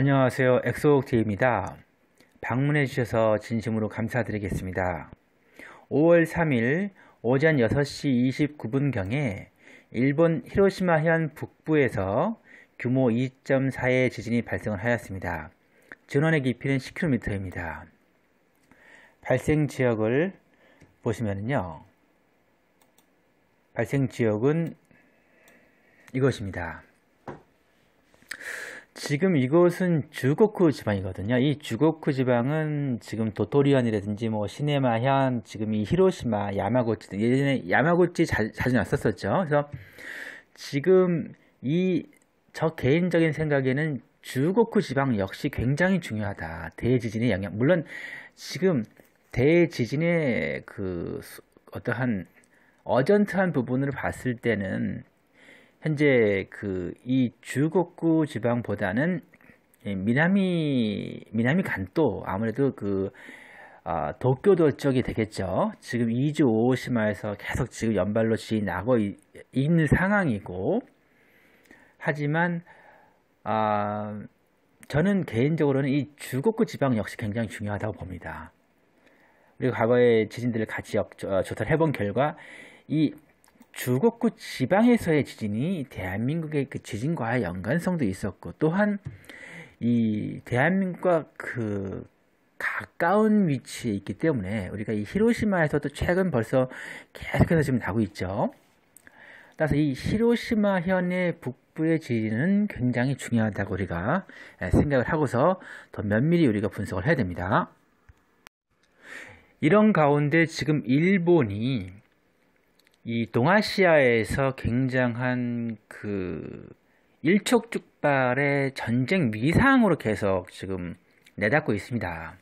안녕하세요. 엑소옥제입니다. 방문해 주셔서 진심으로 감사드리겠습니다. 5월 3일 오전 6시 29분경에 일본 히로시마 현 북부에서 규모 2.4의 지진이 발생 하였습니다. 전원의 깊이는 10km입니다. 발생 지역을 보시면요. 발생 지역은 이것입니다. 지금 이곳은 주고쿠 지방이거든요. 이 주고쿠 지방은 지금 도토리현이라든지 뭐 시네마현, 지금 이 히로시마, 야마고치 예전에 야마고치 자, 자주 났었었죠. 그래서 지금 이 저 개인적인 생각에는 주고쿠 지방 역시 굉장히 중요하다. 대지진의 영향. 물론 지금 대지진의 그 어떠한 어전트한 부분을 봤을 때는 현재 그 이 주곡구 지방보다는 미남이 미남이 간도 아무래도 그 아, 도쿄도 쪽이 되겠죠. 지금 이주 오시마에서 계속 지금 연발로 지 나고 이, 있는 상황이고 하지만 아 저는 개인적으로는 이 주곡구 지방 역시 굉장히 중요하다고 봅니다. 그리고 과거에 지진들을 같이 역, 어, 조사를 해본 결과 이 주곡구 지방에서의 지진이 대한민국의 그 지진과 연관성도 있었고 또한 이 대한민국과 그 가까운 위치에 있기 때문에 우리가 이 히로시마에서도 최근 벌써 계속해서 지금 나고 있죠. 따라서 이 히로시마 현의 북부의 지진은 굉장히 중요하다고 우리가 예, 생각을 하고서 더 면밀히 우리가 분석을 해야 됩니다. 이런 가운데 지금 일본이 이 동아시아에서 굉장한 그 일촉즉발의 전쟁 위상으로 계속 지금 내닫고 있습니다.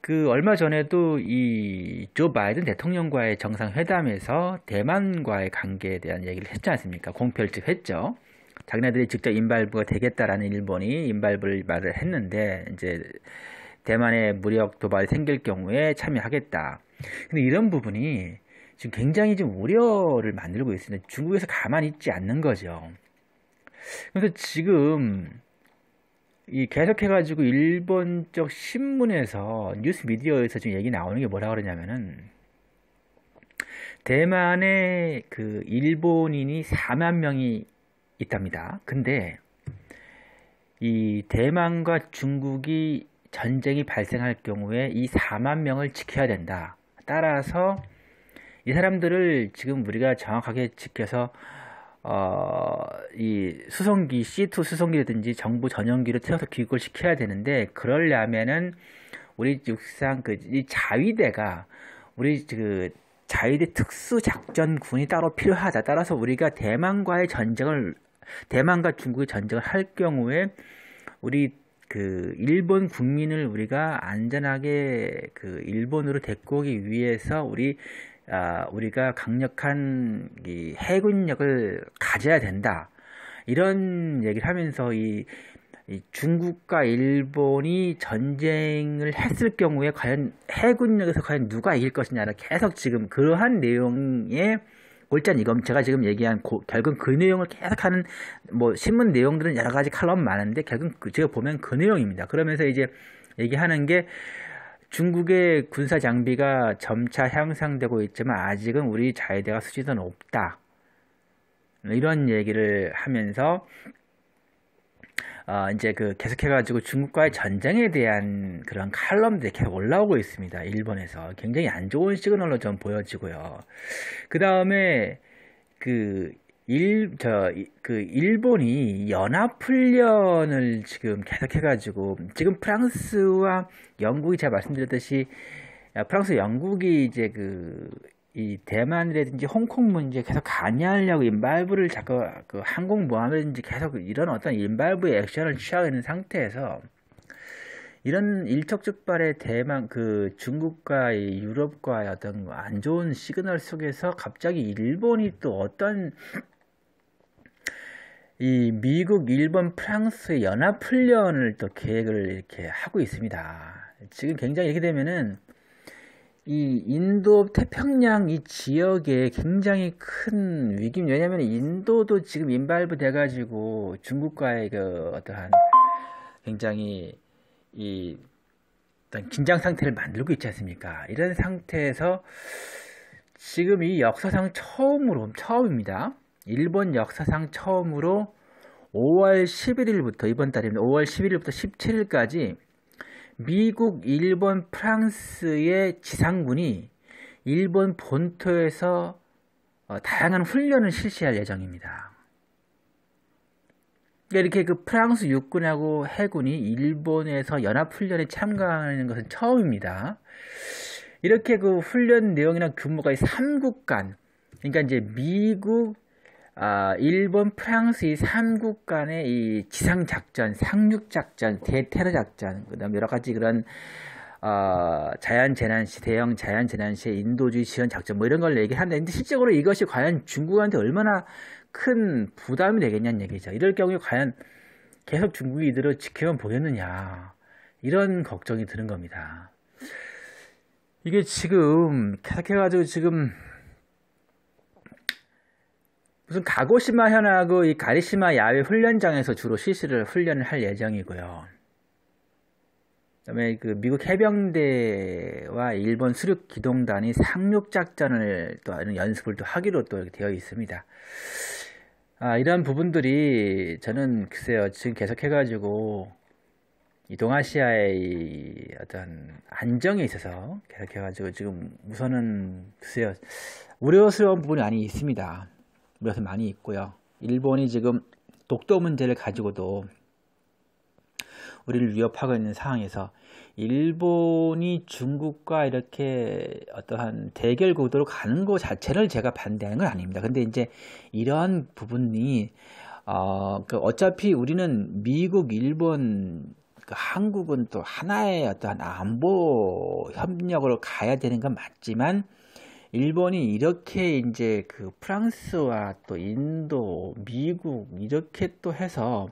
그 얼마 전에도 이 조 바이든 대통령과의 정상회담에서 대만과의 관계에 대한 얘기를 했지 않습니까? 공표를 했죠. 자기네들이 직접 인발부가 되겠다라는 일본이 인발부를 말을 했는데 이제 대만의 무력 도발이 생길 경우에 참여하겠다. 근데 이런 부분이 지금 굉장히 좀 우려를 만들고 있습니다. 중국에서 가만히 있지 않는 거죠. 그래서 지금 이 계속해가지고 일본 적 신문에서 뉴스 미디어에서 지금 얘기 나오는 게 뭐라 그러냐면은 대만에 그 일본인이 4만 명이 있답니다. 근데 이 대만과 중국이 전쟁이 발생할 경우에 이 4만 명을 지켜야 된다. 따라서 이 사람들을 지금 우리가 정확하게 지켜서 어, 이 수송기, C2 수송기라든지 정부 전용기로 태워서 귀국을 시켜야 되는데, 그러려면은 우리 육상 그, 이 자위대가, 우리 그, 자위대 특수작전군이 따로 필요하다. 따라서 우리가 대만과의 전쟁을, 대만과 중국의 전쟁을 할 경우에, 우리 그, 일본 국민을 우리가 안전하게 그, 일본으로 데리고 오기 위해서 우리 아, 우리가 강력한 이 해군력을 가져야 된다. 이런 얘기를 하면서 이, 이, 중국과 일본이 전쟁을 했을 경우에 과연 해군력에서 과연 누가 이길 것이냐를 계속 지금 그러한 내용의 골니 이건 제가 지금 얘기한 고, 결국 그 내용을 계속하는 뭐 신문 내용들은 여러 가지 칼럼 많은데 결국 그 제가 보면 그 내용입니다. 그러면서 이제 얘기하는 게 중국의 군사 장비가 점차 향상되고 있지만 아직은 우리 자위대가 수준은 높다. 이런 얘기를 하면서 어, 이제 그 계속해가지고 중국과의 전쟁에 대한 그런 칼럼들이 계속 올라오고 있습니다. 일본에서 굉장히 안 좋은 시그널로 좀 보여지고요. 그 다음에 그 일, 저, 그, 일본이 연합훈련을 지금 계속해가지고, 지금 프랑스와 영국이 제가 말씀드렸듯이, 아, 프랑스, 영국이 이제 그, 이 대만이라든지 홍콩 문제 계속 관여하려고 인발부를 자꾸 그 항공모함이라든지 계속 이런 어떤 인발부의 액션을 취하고 있는 상태에서 이런 일촉즉발의 대만 그 중국과 유럽과의 어떤 안 좋은 시그널 속에서 갑자기 일본이 또 어떤 이 미국, 일본, 프랑스 연합훈련을 또 계획을 이렇게 하고 있습니다. 지금 굉장히 이렇게 되면은 이 인도 태평양 이 지역에 굉장히 큰 위기입니다. 왜냐하면 인도도 지금 인발부돼 가지고 중국과의 그 어떠한 굉장히 이 어떤 긴장 상태를 만들고 있지 않습니까? 이런 상태에서 지금 이 역사상 처음으로 처음입니다. 일본 역사상 처음으로 5월 11일부터 이번 달입니다. 5월 11일부터 17일까지 미국, 일본, 프랑스의 지상군이 일본 본토에서 어, 다양한 훈련을 실시할 예정입니다. 그러니까 이렇게 그 프랑스 육군하고 해군이 일본에서 연합훈련에 참가하는 것은 처음입니다. 이렇게 그 훈련 내용이나 규모가 3국 간, 그러니까 이제 미국, 아, 일본, 프랑스 이 3국 간의 이 지상작전, 상륙작전, 대테러작전, 그 다음 여러 가지 그런, 어, 자연재난시, 대형 자연재난시의 인도주의 지원 작전, 뭐 이런 걸 얘기하는데, 근데 실제로 이것이 과연 중국한테 얼마나 큰 부담이 되겠냐는 얘기죠. 이럴 경우에 과연 계속 중국이 이대로 지켜만 보겠느냐. 이런 걱정이 드는 겁니다. 이게 지금 계속해가지고 지금 무슨 가고시마 현하고 이 가리시마 야외 훈련장에서 주로 실시를 훈련을 할 예정이고요. 그다음에 그 미국 해병대와 일본 수륙 기동단이 상륙 작전을 또 이런 연습을 또 하기로 또 되어 있습니다. 아, 이런 부분들이 저는 글쎄요 지금 계속 해가지고 이 동아시아의 어떤 안정에 있어서 계속 해가지고 지금 우선은 글쎄요 우려스러운 부분이 많이 있습니다. 면에서 많이 있고요. 일본이 지금 독도 문제를 가지고도 우리를 위협하고 있는 상황에서 일본이 중국과 이렇게 어떠한 대결 구도로 가는 것 자체를 제가 반대하는 건 아닙니다. 근데 이제 이러한 부분이 어, 그 어차피 우리는 미국, 일본, 그 한국은 또 하나의 어떠한 안보 협력으로 가야 되는 건 맞지만 일본이 이렇게 이제 그 프랑스와 또 인도, 미국 이렇게 또 해서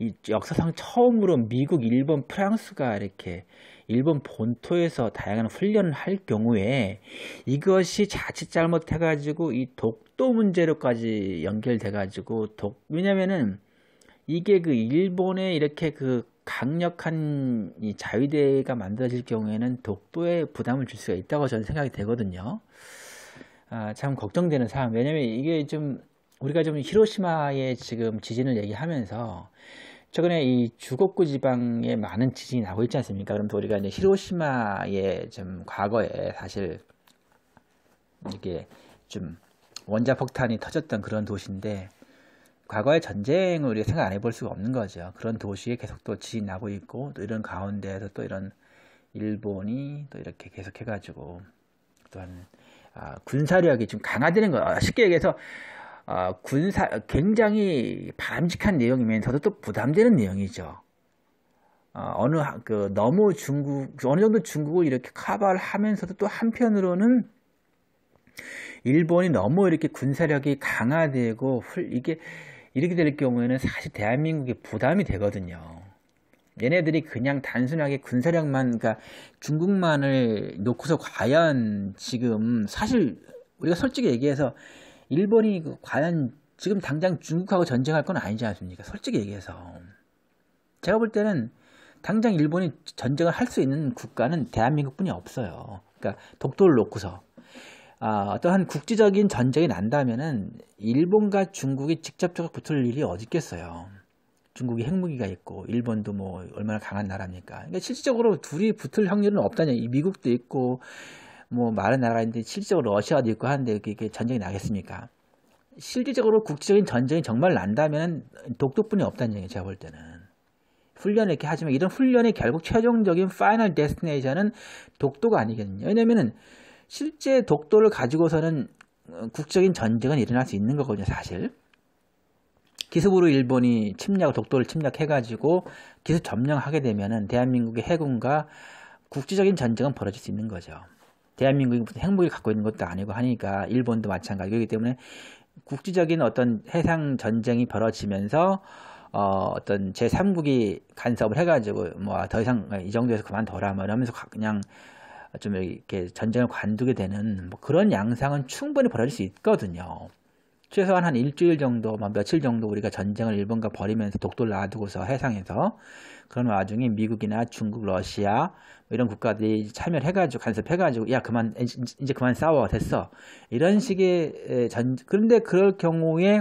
이 역사상 처음으로 미국, 일본, 프랑스가 이렇게 일본 본토에서 다양한 훈련을 할 경우에 이것이 자칫 잘못해가지고 이 독도 문제로까지 연결돼가지고 독 왜냐면은 이게 그 일본의 이렇게 그 강력한 이 자위대가 만들어질 경우에는 독도에 부담을 줄 수가 있다고 저는 생각이 되거든요. 아, 참 걱정되는 사항. 왜냐면 이게 좀 우리가 좀 히로시마의 지금 지진을 얘기하면서 최근에 이 주곡구 지방에 많은 지진이 나고 있지 않습니까? 그럼 또 우리가 이제 히로시마의 좀 과거에 사실 이게 좀 원자폭탄이 터졌던 그런 도시인데 과거의 전쟁을 우리가 생각 안 해볼 수가 없는 거죠. 그런 도시에 계속 또 지진 나고 있고 또 이런 가운데에서 또 이런 일본이 또 이렇게 계속 해가지고 또한 아, 군사력이 좀 강화되는 거예요. 쉽게 얘기해서 아, 군사 굉장히 바람직한 내용이면서도 또 부담되는 내용이죠. 아, 어느 그 너무 중국 어느 정도 중국을 이렇게 커버를 하면서도 또 한편으로는 일본이 너무 이렇게 군사력이 강화되고 훌, 이게 이렇게 될 경우에는 사실 대한민국이 부담이 되거든요. 얘네들이 그냥 단순하게 군사력만, 그러니까 중국만을 놓고서 과연 지금 사실 우리가 솔직히 얘기해서 일본이 그 과연 지금 당장 중국하고 전쟁할 건 아니지 않습니까? 솔직히 얘기해서. 제가 볼 때는 당장 일본이 전쟁을 할 수 있는 국가는 대한민국뿐이 없어요. 그러니까 독도를 놓고서. 아, 어떠한 국지적인 전쟁이 난다면은 일본과 중국이 직접적으로 붙을 일이 어디 있겠어요. 중국이 핵무기가 있고 일본도 뭐 얼마나 강한 나라입니까. 그러니까 실질적으로 둘이 붙을 확률은 없다냐. 이 미국도 있고 뭐 많은 나라가 있는데 실질적으로 러시아도 있고 하는데 이게 전쟁이 나겠습니까? 실질적으로 국지적인 전쟁이 정말 난다면 독도뿐이 없다는 얘기예요. 제가 볼 때는. 훈련을 이렇게 하지만 이런 훈련이 결국 최종적인 파이널 데스티네이션은 독도가 아니겠느냐 왜냐면은 하 실제 독도를 가지고서는 어, 국적인 전쟁은 일어날 수 있는 거거든요, 사실. 기습으로 일본이 침략, 독도를 침략해가지고 기습 점령하게 되면은 대한민국의 해군과 국제적인 전쟁은 벌어질 수 있는 거죠. 대한민국이 무슨 핵무기를 갖고 있는 것도 아니고 하니까 일본도 마찬가지이기 때문에 국제적인 어떤 해상 전쟁이 벌어지면서 어, 어떤 제3국이 간섭을 해가지고 뭐 더 이상 이 정도에서 그만둬라 뭐 이러면서 그냥 좀 이렇게 전쟁을 관두게 되는 뭐 그런 양상은 충분히 벌어질 수 있거든요. 최소한 한 일주일 정도, 뭐 며칠 정도 우리가 전쟁을 일본과 벌이면서 독도를 놔두고서 해상에서 그런 와중에 미국이나 중국, 러시아 뭐 이런 국가들이 참여를 해가지고 간섭해가지고 야 그만 이제 그만 싸워 됐어 이런 식의 전 그런데 그럴 경우에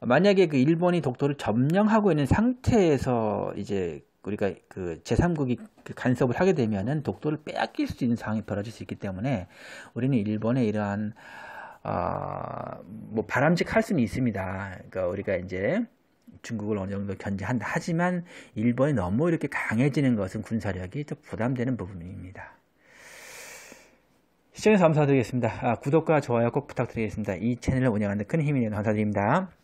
만약에 그 일본이 독도를 점령하고 있는 상태에서 이제 우리가 그 제3국이 그 간섭을 하게 되면은 독도를 빼앗길 수 있는 상황이 벌어질 수 있기 때문에 우리는 일본의 이러한 아뭐 어, 바람직할 수는 있습니다. 그러니까 우리가 이제 중국을 어느 정도 견제한다 하지만 일본이 너무 이렇게 강해지는 것은 군사력이 좀 부담되는 부분입니다. 시청해 감사드리겠습니다. 아, 구독과 좋아요 꼭 부탁드리겠습니다. 이 채널을 운영하는 큰 힘이 되는 감사드립니다.